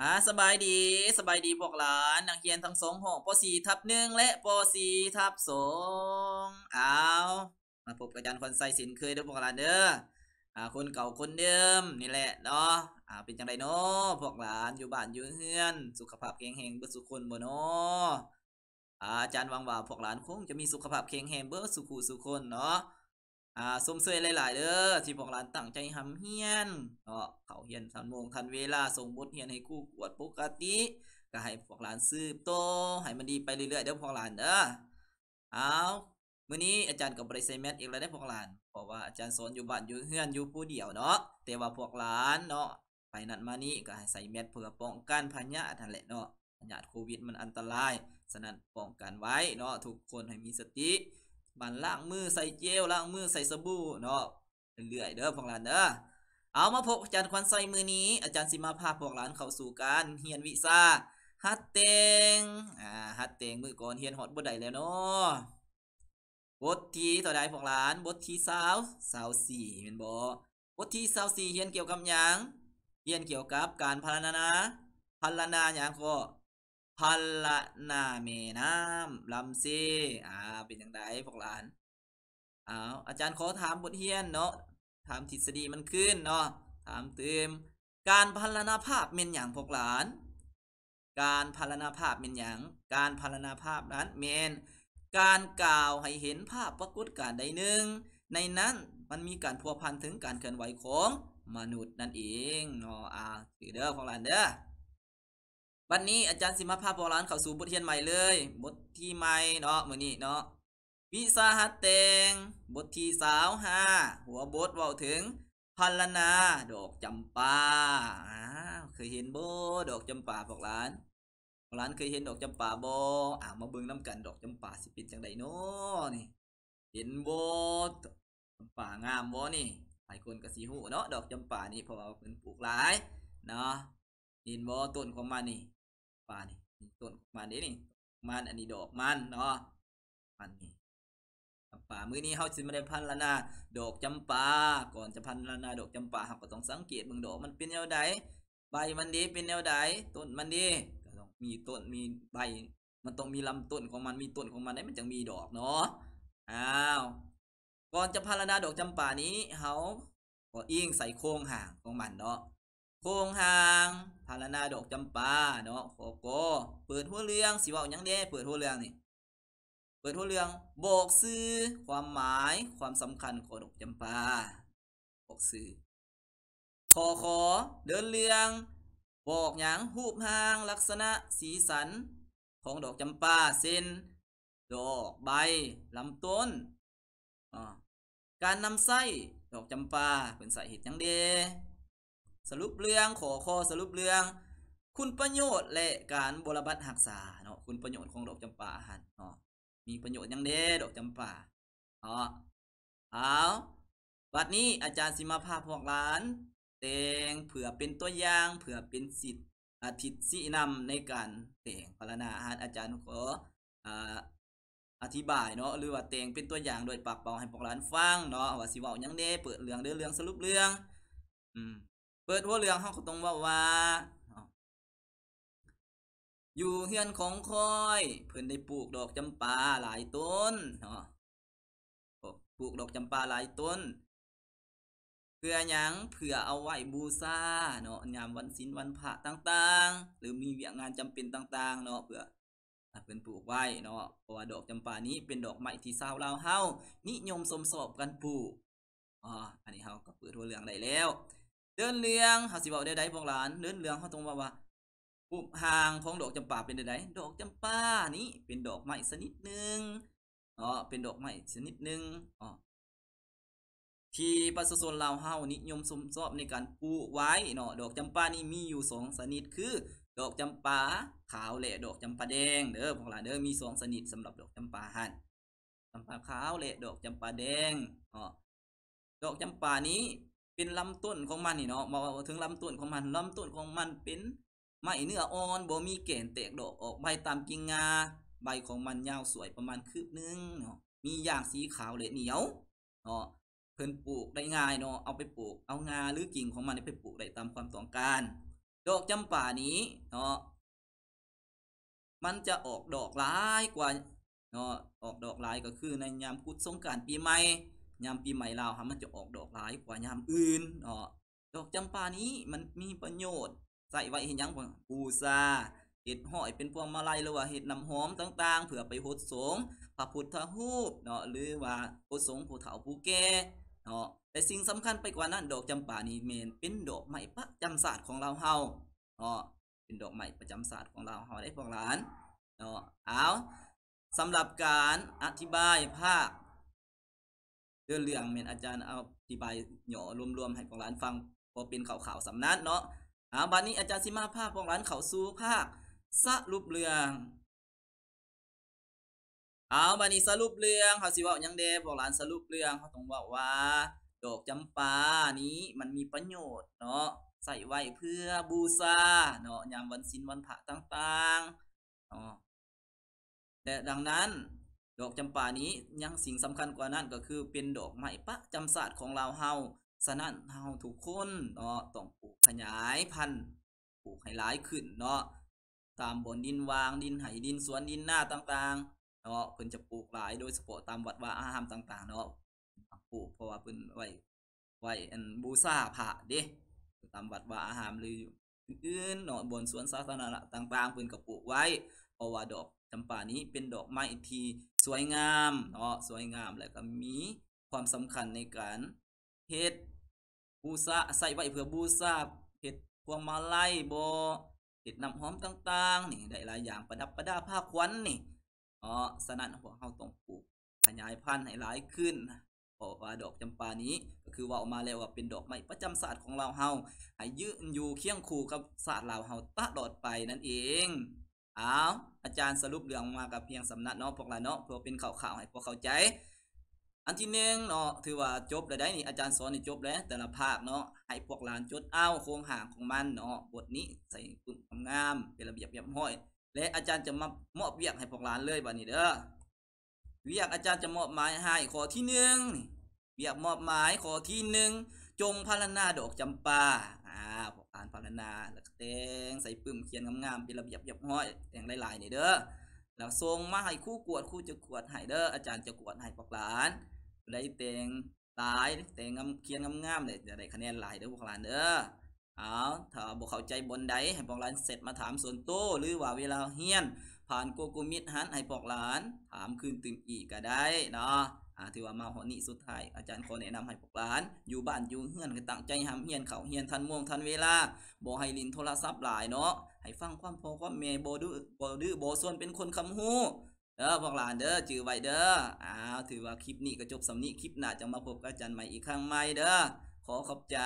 อ่สบายดีสบายดีพวกหลานนักเรียนทั้งสองห้องป .4 ทับหนึ่งและป .4 ทับสองเอา มาพบกับอาจารย์คนใส่สินเคยด้ยพวกหลานเด้ออ่าคนเก่าคนเดิม นี่แหละเนาะอ่าเป็นจังไรเนาะพวกหลานอยู่บ้านอยู่เฮือน สุขภาพแข็งแรงเบิดสุขคนบ่เนาะอาจารย์วังว่าพวกหลานคงจะมีสุขภาพแข็งแรงเบิดสุขสุขคนเนาะอ่าสมเสยหลาย ๆเด้อที่พวกหลานตั้งใจทำเฮียนก็เขาเฮียนทันโมงทันเวลาส่งบทเฮียนให้คู่กวดปกติ ก็ให้พวกหลานสืบโตให้มันดีไปเรื่อยๆเด้อพวกหลานเด้อเอามื่อนี้อาจารย์กับบริษัทแมทอีกแล้วได้พวกหลาน เพราะว่าอาจารย์สอนอยู่บ้านอยู่เฮือนอยู่ผู้เดียวเนาะแต่ว่าพวกหลานเนาะไปนั่นมานี้ก็ให้ใส่แมทเพื่อป้องกันพยาทันแหละเนาะพยาโควิดมันอันตรายฉะนั้นป้องกันไว้เนาะทุกคนให้มีสติบันล้างมือใส่เจลล้างมือใส่สบู่เนาะเรื่อยเด้อพวกหลานเด้อเอามาพบอาจารย์ควันใส่มือนี้ อาจารย์สิมาพาพวกหลานเข้าสู่การเฮียนวิชาฮัดเตงอ่าฮัดเตงมือก่อนเฮียนฮอดบดได้แล้วเนาะบทที่ต่อไดพวกหลานบทที่สาวสาวสี่เห็นบ่บทที่สาวสี่เฮียนเกี่ยวกับหยังเฮียนเกี่ยวกับการพารณนาพารณนาหยังก็พัลละนาเมน้ำลำซีอ่า เป็นอย่างไรพวกหลานอ้าวอาจารย์ขอถามบทเรียนเนาะถามทฤษฎีมันขึ้นเนาะถามเติมการพัลนาภาพเป็นอย่างพวกหลาน การพัลนาภาพเป็นอย่างการพัลนาภาพนั้นเมนการกล่าวให้เห็นภาพปรากฏการใดหนึ่งในนั้นมันมีการพัวพันถึงการเคลื่อนไหวของมนุษย์นั่นเองเนาะอ่าถีเด้อพวกหลานเด้อวันนี้อาจารย์สิมาภาพโบราณเข้าสู่บทเรียนใหม่เลย บทที่ใหม่เนาะมือนี้เนาะวิสาหะเตง บทที่สาวห้าหัวบทว่าถึงพัลนาดอกจำปาอ้าเคยเห็นโบดอกจำปาพวกหลานบอกหลานเคยเห็นดอกจำปาโบอ่ามาเบิ่งน้ำกันดอกจำปาสิเป็นจังไดเนาะนี่เห็นโบจำปางามบนี่หลายคนก็สิหูเนาะดอกจำปานี่เพราะว่าเป็นปลูกหลาย เนาะเห็นบต้นของมันนี่ปานี่ต้นมันเดนี่มันอันนี้ดอกมันเนาะมันนี่จำปามือนี้เขาจิมาได้พันละนาดอกจำปา ก่อนจะพันละนาดอกจำปาเขาก็ต้องสังเกตเบงดอกมันเป็นแนวใดใบมันดีเป็นแนวใดต้นมันดี ก็ต้องมีต้นมีใบ มันต้องมีลำต้นของมันมีต้นของมันได้ มันจึงมีดอกเนาะอ้าว ก่อนจะพันละนาดอกจำปานี้เขาก็อิงใส่โครงห่างของมันเนาะโกงหางพารนาดอกจำปาเนาะโกโกเปิดหัวเรื่องสิว่าอย่างเด้เปิดหัวเรื่องนี่เปิดหัวเรื่องบอกซื้อความหมายความสำคัญของดอกจำปาบอกซื้อขอขอเดินเรื่องบอกหยางหูบหางลักษณะสีสัน ของดอกจำปาเส้นดอกใบลำต้นอ่าการนำไส้ดอกจำปาเป็นสาเหตุยังเดสรุปเรื่องขอคอสรุปเรื่อง คุณประโยชน์และการบรบัตหักษาเนาะคุณประโยชน์ของดอกจำปาหันเนาะมีประโยชน์ยังเด้ดอกจำปาเนาะเอาบัดนี้อาจารย์สิมาพาพวกหลานแต่งเผื่อเป็นตัวอย่าง เผื่อเป็นสิทธิ์อาทิตย์สีนำในการแต่งพรณนาอาหันอาจารย์ขออธิบายเนาะหรือว่าแต่งเป็นตัวอย่างโดยปากเปล่าให้พวกหลานฟังเนาะว่าสิว่าอย่างเด้เปิดเรื่องเด้อเรื่องสรุปเรื่อง อืมเปิดหัวเรื่องเขาก็ต้องว่าว่าอยู่เฮือนของคอย เพื่อนได้ปลูกดอกจำปาหลายต้นเปลูกดอกจำปาหลายต้น เพื่อยังเผื่อเอาไว้บูชาเนาะยามวันศีลวันพระต่าง ๆ หรือมีเวียงงานจำเป็นต่าง ๆ เนาะเพื่อเพ็่นปลูกไว้เนาะเพราะว่าดอกจำปานี้เป็นดอกไม้ที่ชาวลาวเฮานิยมสมสอบกันปลูกอ๋ออันนี้เฮาก็เปิดหัวเรื่องได้แล้วเดินเลียงเขาสิบอกได้ไดพวกหลานเดินเลียงเขาตรงว่าว่าปุบห่าง ของดอกจำปาเป็นใดใดดอกจำปา นี้เป็นดอกไม้ชนิดหนึ่งอ๋อเป็นดอกไม้ชนิดหนึ่งอ๋อที่ประชาชนลาวเฮานิยมสมชอบในการปลูกไว้เนาะดอกจำปานี่มีอยู่สองชนิด คือ ดอกจำปาขาวและดอกจำปาแดง เด้อพวกหลานเด้อมีสองชนิดสำหรับดอกจำปาหันจำปาขาวและดอกจำปาแดงอ๋อดอกจำปานี้เป็นลำต้นของมันนี่เนาะมาถึงลำต้นของมัน ลำต้นของมันเป็น ไม้เนื้ออ่อนบ่มีแก่นแตกดอกออกใบตามกิ่งงา ใบของมันยาวสวยประมาณคืบนึงเนาะ มียางสีขาวและเหนียว เนาะเพิ่นปลูกได้ง่ายเนาะ เอาไปปลูกเอางาหรือกิ่งของมันไปปลูกได้ตามความต้องการ ดอกจำป่านี้เนาะ มันจะออกดอกหลายกว่า เนาะออกดอกหลายก็คือในยามพุธสงการปีใหม่ยามปีใหม่ลาวฮะมันจะออกดอกหลายกว่ายามอื่นเนาะดอกจำปานี้มันมีประโยชน์ใส่ไว้เห็นยังปูซาเห็ดหอย เป็นพวงมาลัยหรือว่าเห็ดน้ำหอมต่าง ๆเผื่อไปหดสงพระพุทธรูปเนาะหรือว่าหดสงผู้เฒ่าผู้แก่เนาะแต่สิ่งสำคัญไปกว่านั้นดอกจำปานี้เมนเป็นดอกไม้ประจำศาสตร์ของเราเฮาเนาะเป็นดอกไม้ประจำศาสตร์ของเราเฮาได้พวกหลานเนาะเอาสำหรับการอธิบายภาคเรื่องเรื่องเมนอาจารย์เอาอธิบายหย่อรวมๆให้พวงร้านฟังพอเป็นข่าวๆสำนักเนาะอาบัดนี้อาจารย์สิมาภาคพวงร้านเขาสู้ภาคสรุปเรื่องเอาบัดนี้สรุปเรื่องเขาสิว่ายังเดพวกร้านสรุปเรื่องเขาต้องบอกว่าดอกจำปานี้ มันมีประโยชน์ เนาะใส่ไว้เพื่อบูชาเนาะยามวันศีลวันพระต่างๆเแต่ดังนั้นดอกจำปานี้ยังสิ่งสำคัญกว่านั้นก็คือเป็นดอกไม้ประจำศาสตร์ของลาวเฮาสนั่นเฮาทุกคนเนาะต้องปลูกขยายพันธุ์ ปลูกให้หลายขึ้น เนาะตามบนดินวางดินไหดินสวนดินหน้าต่างๆเนาะเพิ่นจะปลูกหลายโดยเฉพาะตามวัดว่าอาหามต่าง ๆ เนาะปลูกเพราะว่าเพิ่นไว้ไว้อันบูชาพระเด้ตามวัดว่าอาหามหรืออื่นๆเนาะบนสวนสาธารณะต่างๆเพิ่นก็ปลูกไว้ เพราะว่าดอกจำป่านี้เป็นดอกไม้อีกทีสวยงามเนาะสวยงามแล้วก็มีความสำคัญในการเฮ็ดบูซาใส่ไว้เพื่อบูซาเฮ็ดพวงมาลัยบ่เฮ็ดน้ำหอมต่างๆนี่ได้หลายอย่างประดับประดาผ้าควันนี่อ๋อสนั่นหัวเฮาต้องปลูกขยายพันธุ์ให้หลายขึ้นเพราะว่าดอกจำปานี้ ก็คือว่าออกมาแล้วว่าเป็นดอกไม้ประจำศาสตร์ของเราเฮาให้ยืนอยู่เคียงคู่กับศาสตร์เราเฮาตลอดไปนั่นเองเอาอาจารย์สรุปเรื่องมากับเพียงสำนักเนาะพวกเราเนาะเพื่อเป็นข่าวๆให้พวกเข้าใจ อันที่หนึ่งเนาะถือว่าจบแล้วได้นี่อาจารย์สอนนี่จบแล้ว แต่ละภาคเนาะให้พวกหลานจดเอาโครงหางของมันเนาะบทนี้ใส่กลุ่มงามเป็นระเบียบเรียบร้อย และอาจารย์จะมามอบเวียกให้พวกหลานเลยบัดนี้เด้อเวียกอาจารย์จะมอบหมายให้ข้อที่หนึ่งเวียกมอบหมายข้อที่หนึ่งจงพัณนาดอกจำปาอ่านภากนาแล้วแต่งใส่ปุ้มเขียนงามๆเป็นระเบียบเรียบห้อยแต่งหลายๆนี่เด้อ แล้วทรงมาให้คู่กวดคู่จะกวดให้เด้ออาจารย์จะกวดให้ปกหลานได้แต่งตลายแต่งงามเขียนงามๆเลยจะได้คะแนนหลายเด้อพวกหลานเด้อ เอาถ้าบอกเข้าใจบนใดให้ปอกหลานเสร็จมาถามส่วนโตหรือว่าเวลาเฮียน ผ่านโกโกมิดหันให้ปอกหลาน ถามคืนตื่นอีกก็ได้เนาะที่ว่ามาหอนี่สุดท้าย อาจารย์ขอแนะนำให้พวกหลาน อยู่บ้านอยู่เฮือนกนตั้งใจหำเฮียนเขาเฮียนทัน ม่วงทันเวลาบ่ให้ลินโทรศัพท์หลายเนาะให้ฟังความพอความเมย์บ่ดื้อบ่ดื้อบ่ส่วน เป็นคนคำูเด้อพวกหลานเด้อจือไว้เด้ออ้าวถือว่าคลิปนี้ก็จบสำนีคลิปหน้าจะมาพบอาจารย์ใหม่อีกครั้งใหม่เด้อขอขอบใจ